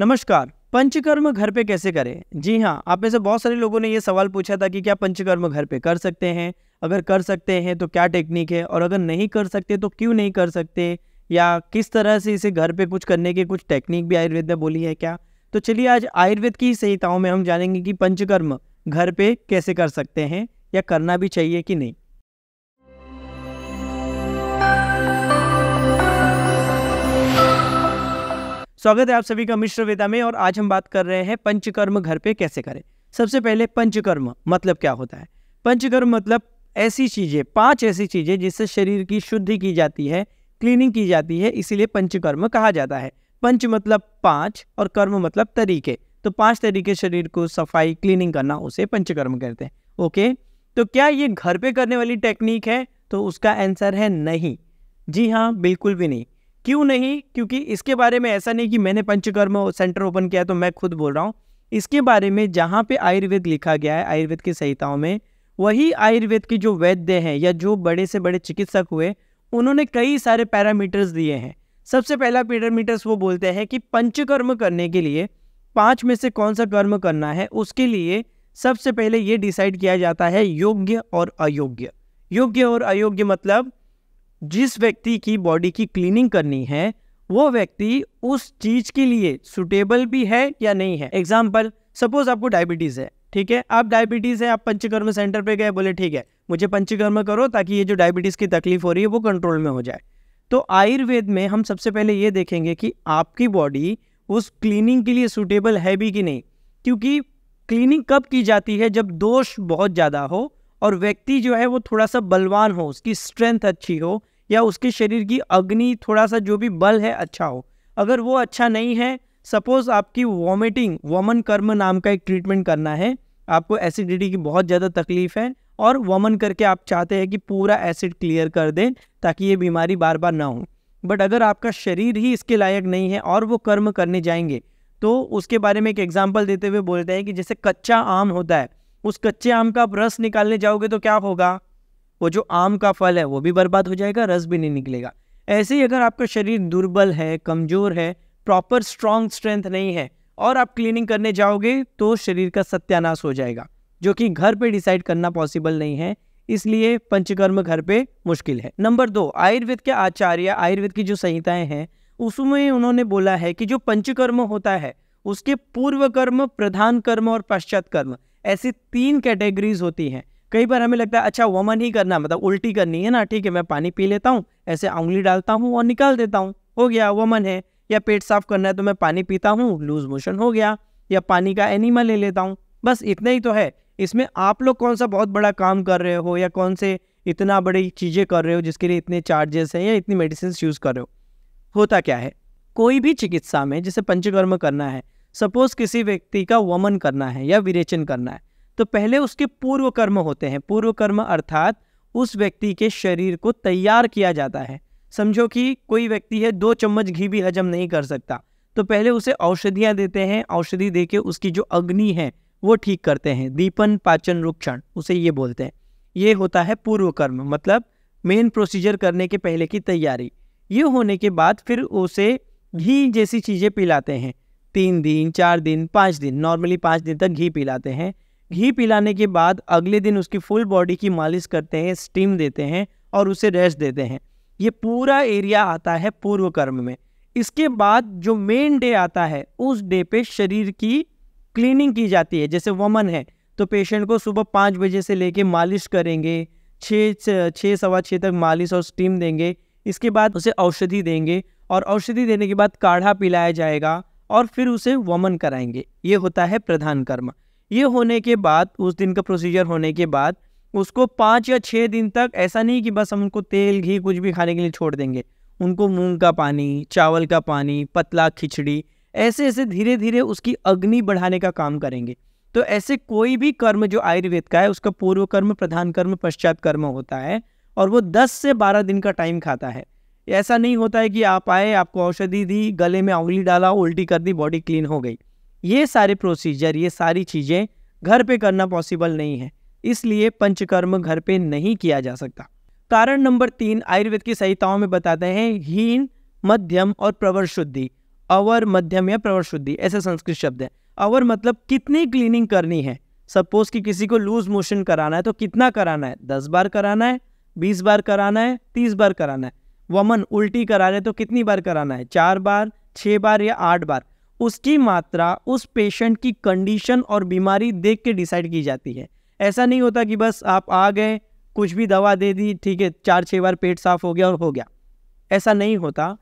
नमस्कार पंचकर्म घर पे कैसे करें जी हाँ आप में से बहुत सारे लोगों ने ये सवाल पूछा था कि क्या पंचकर्म घर पे कर सकते हैं अगर कर सकते हैं तो क्या टेक्निक है और अगर नहीं कर सकते तो क्यों नहीं कर सकते या किस तरह से इसे घर पे कुछ करने की कुछ टेक्निक भी आयुर्वेद ने बोली है क्या तो चलिए आज आयुर्वेद की संहिताओं में हम जानेंगे कि पंचकर्म घर पे कैसे कर सकते हैं या करना भी चाहिए कि नहीं स्वागत है आप सभी का मिश्र वेदा में और आज हम बात कर रहे हैं पंचकर्म घर पे कैसे करें सबसे पहले पंचकर्म मतलब क्या होता है पंचकर्म मतलब ऐसी चीज़ें पांच ऐसी चीज़ें जिससे शरीर की शुद्धि की जाती है क्लीनिंग की जाती है इसीलिए पंचकर्म कहा जाता है पंच मतलब पाँच और कर्म मतलब तरीके तो पाँच तरीके शरीर को सफाई क्लीनिंग करना उसे पंचकर्म कहते हैं ओके तो क्या ये घर पर करने वाली टेक्निक है तो उसका आंसर है नहीं जी हाँ बिल्कुल भी नहीं क्यों नहीं क्योंकि इसके बारे में ऐसा नहीं कि मैंने पंचकर्म सेंटर ओपन किया तो मैं खुद बोल रहा हूँ इसके बारे में जहाँ पे आयुर्वेद लिखा गया है आयुर्वेद की संहिताओं में वही आयुर्वेद के जो वैद्य हैं या जो बड़े से बड़े चिकित्सक हुए उन्होंने कई सारे पैरामीटर्स दिए हैं सबसे पहला पैरामीटर्स वो बोलते हैं कि पंचकर्म करने के लिए पाँच में से कौन सा कर्म करना है उसके लिए सबसे पहले ये डिसाइड किया जाता है योग्य और अयोग्य योग्य और अयोग्य मतलब जिस व्यक्ति की बॉडी की क्लीनिंग करनी है वो व्यक्ति उस चीज़ के लिए सुटेबल भी है या नहीं है एग्जाम्पल सपोज आपको डायबिटीज़ है ठीक है आप डायबिटीज़ है आप पंचकर्म सेंटर पे गए बोले ठीक है मुझे पंचकर्म करो ताकि ये जो डायबिटीज़ की तकलीफ हो रही है वो कंट्रोल में हो जाए तो आयुर्वेद में हम सबसे पहले ये देखेंगे कि आपकी बॉडी उस क्लीनिंग के लिए सुटेबल है भी कि नहीं क्योंकि क्लीनिंग कब की जाती है जब दोष बहुत ज़्यादा हो और व्यक्ति जो है वो थोड़ा सा बलवान हो उसकी स्ट्रेंथ अच्छी हो या उसके शरीर की अग्नि थोड़ा सा जो भी बल है अच्छा हो अगर वो अच्छा नहीं है सपोज़ आपकी वॉमिटिंग वमन कर्म नाम का एक ट्रीटमेंट करना है आपको एसिडिटी की बहुत ज़्यादा तकलीफ है और वमन करके आप चाहते हैं कि पूरा एसिड क्लियर कर दें ताकि ये बीमारी बार बार ना हो बट अगर आपका शरीर ही इसके लायक नहीं है और वो कर्म करने जाएंगे तो उसके बारे में एक एग्जाम्पल देते हुए बोलते हैं कि जैसे कच्चा आम होता है उस कच्चे आम का आप रस निकालने जाओगे तो क्या होगा वो जो आम का फल है वो भी बर्बाद हो जाएगा रस भी नहीं निकलेगा ऐसे ही अगर आपका शरीर दुर्बल है कमज़ोर है प्रॉपर स्ट्रांग स्ट्रेंथ नहीं है और आप क्लीनिंग करने जाओगे तो शरीर का सत्यानाश हो जाएगा जो कि घर पे डिसाइड करना पॉसिबल नहीं है इसलिए पंचकर्म घर पे मुश्किल है नंबर दो आयुर्वेद के आचार्य आयुर्वेद की जो संहिताएं हैं उसमें उन्होंने बोला है कि जो पंचकर्म होता है उसके पूर्व कर्म प्रधान कर्म और पश्चात कर्म ऐसी तीन कैटेगरीज होती हैं कई बार हमें लगता है अच्छा वमन ही करना मतलब उल्टी करनी है ना ठीक है मैं पानी पी लेता हूँ ऐसे उंगली डालता हूँ और निकाल देता हूँ हो गया वमन है या पेट साफ करना है तो मैं पानी पीता हूँ लूज मोशन हो गया या पानी का एनिमा ले लेता हूँ बस इतना ही तो है इसमें आप लोग कौन सा बहुत बड़ा काम कर रहे हो या कौन से इतना बड़ी चीज़ें कर रहे हो जिसके लिए इतने चार्जेस हैं या इतनी मेडिसिन यूज़ कर रहे हो होता क्या है कोई भी चिकित्सा में जैसे पंचकर्म करना है सपोज किसी व्यक्ति का वमन करना है या विरेचन करना है तो पहले उसके पूर्व कर्म होते हैं पूर्व कर्म अर्थात उस व्यक्ति के शरीर को तैयार किया जाता है समझो कि कोई व्यक्ति है दो चम्मच घी भी हजम नहीं कर सकता तो पहले उसे औषधियाँ देते हैं औषधि दे के उसकी जो अग्नि है वो ठीक करते हैं दीपन पाचन रुक्षण उसे ये बोलते हैं ये होता है पूर्व कर्म मतलब मेन प्रोसीजर करने के पहले की तैयारी ये होने के बाद फिर उसे घी जैसी चीज़ें पिलाते हैं तीन दिन चार दिन पाँच दिन नॉर्मली पाँच दिन तक घी पिलाते हैं घी पिलाने के बाद अगले दिन उसकी फुल बॉडी की मालिश करते हैं स्टीम देते हैं और उसे रेस्ट देते हैं ये पूरा एरिया आता है पूर्व कर्म में इसके बाद जो मेन डे आता है उस डे पे शरीर की क्लीनिंग की जाती है जैसे वमन है तो पेशेंट को सुबह पाँच बजे से लेके मालिश करेंगे छः छः सवा छः तक मालिश और स्टीम देंगे इसके बाद उसे औषधि देंगे और औषधि देने के बाद काढ़ा पिलाया जाएगा और फिर उसे वमन कराएंगे ये होता है प्रधान कर्म ये होने के बाद उस दिन का प्रोसीजर होने के बाद उसको पाँच या छः दिन तक ऐसा नहीं कि बस हम उनको तेल घी कुछ भी खाने के लिए छोड़ देंगे उनको मूंग का पानी चावल का पानी पतला खिचड़ी ऐसे ऐसे धीरे धीरे उसकी अग्नि बढ़ाने का काम करेंगे तो ऐसे कोई भी कर्म जो आयुर्वेद का है उसका पूर्व कर्म प्रधान कर्म पश्चात कर्म होता है और वो 10 से 12 दिन का टाइम खाता है ऐसा नहीं होता है कि आप आए आपको औषधि दी गले में उंगली डाला उल्टी कर दी बॉडी क्लीन हो गई ये सारे प्रोसीजर ये सारी चीज़ें घर पे करना पॉसिबल नहीं है इसलिए पंचकर्म घर पे नहीं किया जा सकता कारण नंबर तीन आयुर्वेद की संहिताओं में बताते हैं हीन मध्यम और प्रवर शुद्धि अवर मध्यम या प्रवर शुद्धि ऐसे संस्कृत शब्द है अवर मतलब कितनी क्लीनिंग करनी है सपोज कि किसी को लूज मोशन कराना है तो कितना कराना है दस बार कराना है बीस बार कराना है तीस बार कराना है वमन उल्टी करा रहे तो कितनी बार कराना है चार बार छः बार या आठ बार उसकी मात्रा उस पेशेंट की कंडीशन और बीमारी देख के डिसाइड की जाती है ऐसा नहीं होता कि बस आप आ गए कुछ भी दवा दे दी ठीक है चार छः बार पेट साफ हो गया और हो गया ऐसा नहीं होता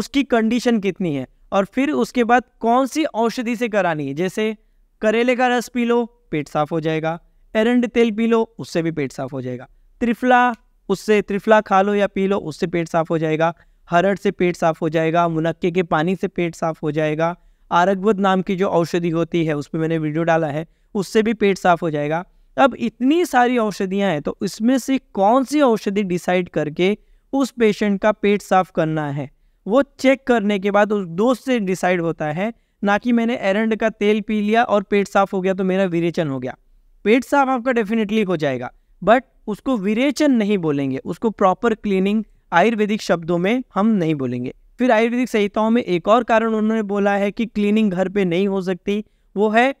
उसकी कंडीशन कितनी है और फिर उसके बाद कौन सी औषधि से करानी है जैसे करेले का रस पी लो पेट साफ हो जाएगा एरंड तेल पी लो उससे भी पेट साफ हो जाएगा त्रिफला उससे त्रिफला खा लो या पी लो उससे पेट साफ हो जाएगा हरड़ से पेट साफ हो जाएगा मुनक्के के पानी से पेट साफ हो जाएगा आरगवद नाम की जो औषधि होती है उस पर मैंने वीडियो डाला है उससे भी पेट साफ हो जाएगा अब इतनी सारी औषधियाँ हैं तो इसमें से कौन सी औषधि डिसाइड करके उस पेशेंट का पेट साफ करना है वो चेक करने के बाद उस दोस्त से डिसाइड होता है ना कि मैंने एरंड का तेल पी लिया और पेट साफ हो गया तो मेरा विरेचन हो गया पेट साफ आपका डेफिनेटली हो जाएगा बट उसको विरेचन नहीं बोलेंगे उसको प्रॉपर क्लीनिंग आयुर्वेदिक शब्दों में हम नहीं बोलेंगे फिर आयुर्वेदिक संहिताओं में एक और कारण उन्होंने बोला है कि क्लीनिंग घर पे नहीं हो सकती वो है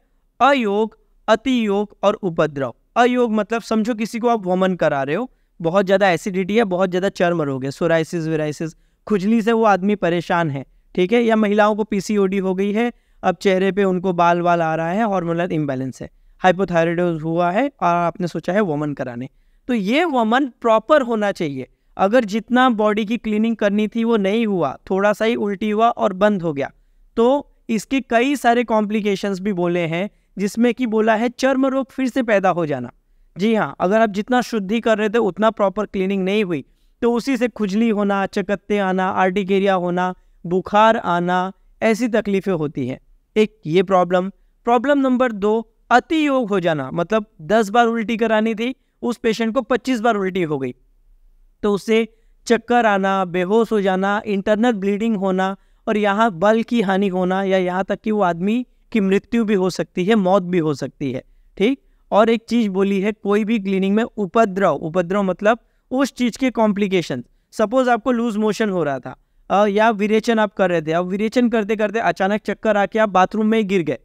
अयोग अति योग और उपद्रव अयोग मतलब समझो किसी को आप वमन करा रहे हो बहुत ज़्यादा एसिडिटी है बहुत ज़्यादा चर्म रोग है सोराइसिस वेराइसिस खुजली से वो आदमी परेशान है ठीक है या महिलाओं को पीसीओडी हो गई है अब चेहरे पे उनको बाल वाल आ रहा है हॉर्मोनल इम्बैलेंस है हाइपोथायरॉयड हुआ है और आपने सोचा है वमन कराने तो ये वमन प्रॉपर होना चाहिए अगर जितना बॉडी की क्लीनिंग करनी थी वो नहीं हुआ थोड़ा सा ही उल्टी हुआ और बंद हो गया तो इसके कई सारे कॉम्प्लिकेशंस भी बोले हैं जिसमें कि बोला है चर्म रोग फिर से पैदा हो जाना जी हाँ अगर आप जितना शुद्धि कर रहे थे उतना प्रॉपर क्लीनिंग नहीं हुई तो उसी से खुजली होना चकत्ते आना आर्टिकेरिया होना बुखार आना ऐसी तकलीफ़ें होती हैं एक ये प्रॉब्लम प्रॉब्लम नंबर दो अति योग हो जाना मतलब दस बार उल्टी करानी थी उस पेशेंट को पच्चीस बार उल्टी हो गई तो उससे चक्कर आना बेहोश हो जाना इंटरनल ब्लीडिंग होना और यहाँ बल की हानि होना या यहाँ तक कि वो आदमी की मृत्यु भी हो सकती है मौत भी हो सकती है ठीक और एक चीज़ बोली है कोई भी क्लीनिंग में उपद्रव उपद्रव मतलब उस चीज़ के कॉम्प्लिकेशन सपोज आपको लूज मोशन हो रहा था या विरेचन आप कर रहे थे अब विरेचन करते करते अचानक चक्कर आके आप बाथरूम में ही गिर गए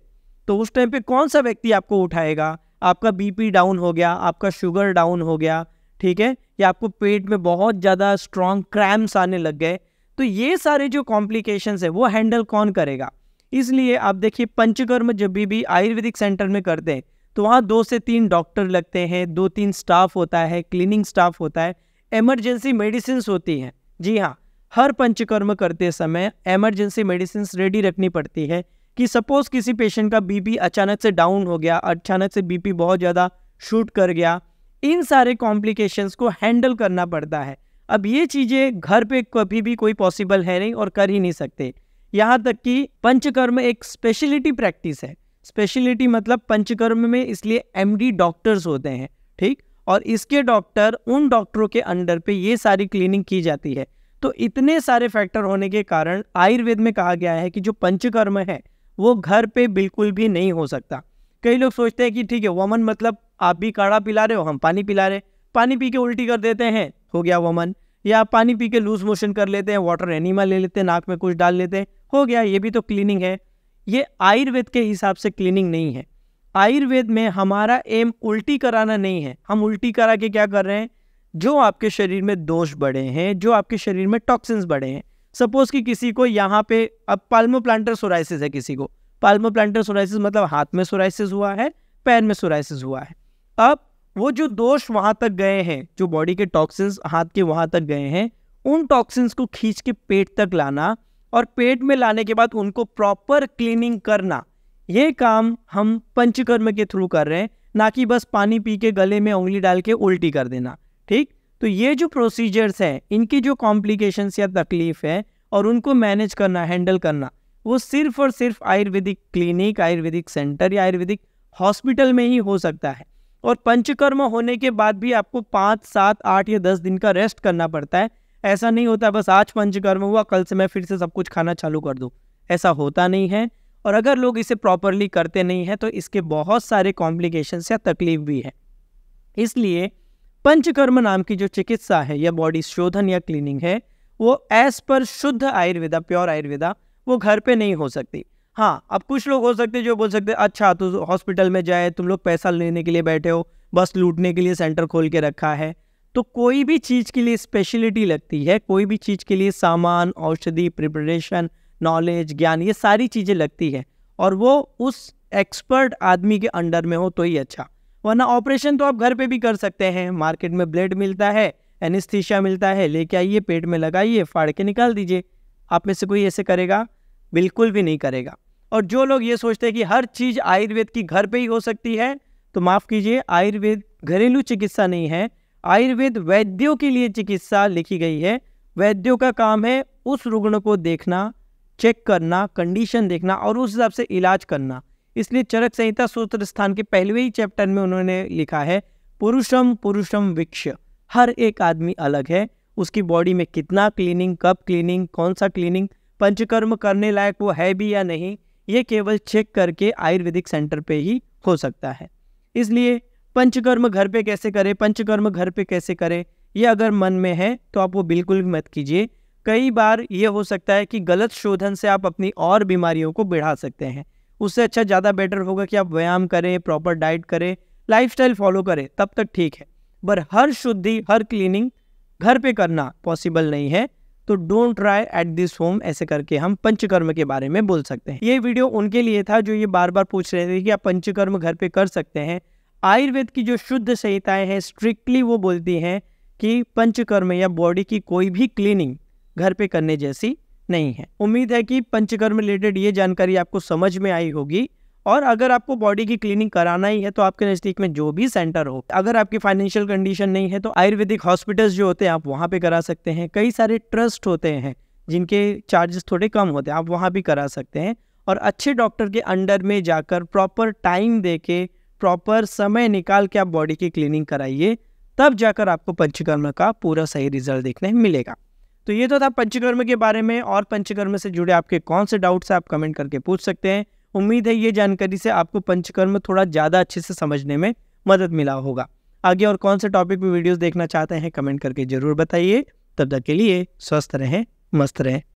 तो उस टाइम पे कौन सा व्यक्ति आपको उठाएगा आपका बीपी डाउन हो गया आपका शुगर डाउन हो गया ठीक है या आपको पेट में बहुत ज़्यादा स्ट्रॉन्ग क्रैम्स आने लग गए तो ये सारे जो कॉम्प्लिकेशंस है वो हैंडल कौन करेगा इसलिए आप देखिए पंचकर्म जब भी भी आयुर्वेदिक सेंटर में करते हैं तो वहाँ दो से तीन डॉक्टर लगते हैं दो तीन स्टाफ होता है क्लीनिंग स्टाफ होता है एमरजेंसी मेडिसिन होती हैं जी हाँ हर पंचकर्म करते समय एमरजेंसी मेडिसिन रेडी रखनी पड़ती है कि सपोज़ किसी पेशेंट का बीपी अचानक से डाउन हो गया अचानक से बीपी बहुत ज़्यादा शूट कर गया इन सारे कॉम्प्लिकेशंस को हैंडल करना पड़ता है अब ये चीज़ें घर पे कभी भी कोई पॉसिबल है नहीं और कर ही नहीं सकते यहाँ तक कि पंचकर्म एक स्पेशलिटी प्रैक्टिस है स्पेशलिटी मतलब पंचकर्म में इसलिए एमडी डॉक्टर्स होते हैं ठीक और इसके डॉक्टर उन डॉक्टरों के अंडर पे ये सारी क्लीनिंग की जाती है तो इतने सारे फैक्टर होने के कारण आयुर्वेद में कहा गया है कि जो पंचकर्म है वो घर पे बिल्कुल भी नहीं हो सकता कई लोग सोचते हैं कि ठीक है वमन मतलब आप भी काढ़ा पिला रहे हो हम पानी पिला रहे पानी पी के उल्टी कर देते हैं हो गया वमन या पानी पी के लूज मोशन कर लेते हैं वाटर एनिमा ले लेते हैं नाक में कुछ डाल लेते हैं हो गया ये भी तो क्लीनिंग है ये आयुर्वेद के हिसाब से क्लीनिंग नहीं है आयुर्वेद में हमारा एम उल्टी कराना नहीं है हम उल्टी करा के क्या कर रहे हैं जो आपके शरीर में दोष बढ़े हैं जो आपके शरीर में टॉक्सिन्स बढ़े हैं सपोज कि किसी को यहाँ पे अब पाल्मो प्लांटर सोराइसिस है किसी को पाल्मो प्लांटर सोराइसिस मतलब हाथ में सोराइसिस हुआ है पैर में सोराइसिस हुआ है अब वो जो दोष वहाँ तक गए हैं जो बॉडी के टॉक्सिन्स हाथ के वहाँ तक गए हैं उन टॉक्सिन्स को खींच के पेट तक लाना और पेट में लाने के बाद उनको प्रॉपर क्लीनिंग करना ये काम हम पंचकर्म के थ्रू कर रहे हैं ना कि बस पानी पी के गले में उंगली डाल के उल्टी कर देना ठीक तो ये जो प्रोसीजर्स हैं इनकी जो कॉम्प्लिकेशंस या तकलीफ है और उनको मैनेज करना हैंडल करना वो सिर्फ और सिर्फ आयुर्वेदिक क्लिनिक आयुर्वेदिक सेंटर या आयुर्वेदिक हॉस्पिटल में ही हो सकता है और पंचकर्म होने के बाद भी आपको पाँच सात आठ या दस दिन का रेस्ट करना पड़ता है ऐसा नहीं होता बस आज पंचकर्म हुआ कल से मैं फिर से सब कुछ खाना चालू कर दूँ ऐसा होता नहीं है और अगर लोग इसे प्रॉपरली करते नहीं हैं तो इसके बहुत सारे कॉम्प्लिकेशंस या तकलीफ भी है इसलिए पंचकर्म नाम की जो चिकित्सा है या बॉडी शोधन या क्लीनिंग है वो एज पर शुद्ध आयुर्वेदा प्योर आयुर्वेदा वो घर पे नहीं हो सकती हाँ अब कुछ लोग हो सकते जो बोल सकते अच्छा तो हॉस्पिटल में जाए तुम लोग पैसा लेने के लिए बैठे हो बस लूटने के लिए सेंटर खोल के रखा है तो कोई भी चीज़ के लिए स्पेशलिटी लगती है कोई भी चीज़ के लिए सामान औषधि प्रिपरेशन नॉलेज ज्ञान ये सारी चीज़ें लगती है और वो उस एक्सपर्ट आदमी के अंडर में हो तो ही अच्छा वरना ऑपरेशन तो आप घर पे भी कर सकते हैं मार्केट में ब्लेड मिलता है एनिस्थीशिया मिलता है लेके आइए पेट में लगाइए फाड़ के निकाल दीजिए आप में से कोई ऐसे करेगा बिल्कुल भी नहीं करेगा और जो लोग ये सोचते हैं कि हर चीज़ आयुर्वेद की घर पे ही हो सकती है तो माफ़ कीजिए आयुर्वेद घरेलू चिकित्सा नहीं है आयुर्वेद वैद्यों के लिए चिकित्सा लिखी गई है वैद्यों का काम है उस रुग्ण को देखना चेक करना कंडीशन देखना और उस हिसाब से इलाज करना इसलिए चरक संहिता सूत्र स्थान के पहले ही चैप्टर में उन्होंने लिखा है पुरुषम पुरुषम विक्ष हर एक आदमी अलग है उसकी बॉडी में कितना क्लीनिंग कब क्लीनिंग कौन सा क्लीनिंग पंचकर्म करने लायक वो है भी या नहीं ये केवल चेक करके आयुर्वेदिक सेंटर पे ही हो सकता है इसलिए पंचकर्म घर पे कैसे करें पंचकर्म घर पे कैसे करें ये अगर मन में है तो आप वो बिल्कुल भी मत कीजिए कई बार ये हो सकता है कि गलत शोधन से आप अपनी और बीमारियों को बढ़ा सकते हैं उससे अच्छा ज़्यादा बेटर होगा कि आप व्यायाम करें प्रॉपर डाइट करें लाइफस्टाइल फॉलो करें तब तक ठीक है पर हर शुद्धि हर क्लीनिंग घर पे करना पॉसिबल नहीं है तो don't try at this home ऐसे करके हम पंचकर्म के बारे में बोल सकते हैं ये वीडियो उनके लिए था जो ये बार बार पूछ रहे थे कि आप पंचकर्म घर पे कर सकते हैं आयुर्वेद की जो शुद्ध संहिताएं हैं स्ट्रिक्टली वो बोलती हैं कि पंचकर्म या बॉडी की कोई भी क्लीनिंग घर पे करने जैसी नहीं है उम्मीद है कि पंचकर्म रिलेटेड ये जानकारी आपको समझ में आई होगी और अगर आपको बॉडी की क्लीनिंग कराना ही है तो आपके नज़दीक में जो भी सेंटर हो अगर आपकी फाइनेंशियल कंडीशन नहीं है तो आयुर्वेदिक हॉस्पिटल्स जो होते हैं आप वहाँ पर करा सकते हैं कई सारे ट्रस्ट होते हैं जिनके चार्जेस थोड़े कम होते हैं आप वहाँ भी करा सकते हैं और अच्छे डॉक्टर के अंडर में जाकर प्रॉपर टाइम दे के प्रॉपर समय निकाल के आप बॉडी की क्लीनिंग कराइए तब जाकर आपको पंचकर्म का पूरा सही रिजल्ट देखने मिलेगा तो ये तो था पंचकर्म के बारे में और पंचकर्म से जुड़े आपके कौन से डाउट्स आप कमेंट करके पूछ सकते हैं उम्मीद है ये जानकारी से आपको पंचकर्म थोड़ा ज़्यादा अच्छे से समझने में मदद मिला होगा आगे और कौन से टॉपिक में वीडियोस देखना चाहते हैं कमेंट करके ज़रूर बताइए तब तक के लिए स्वस्थ रहें मस्त रहें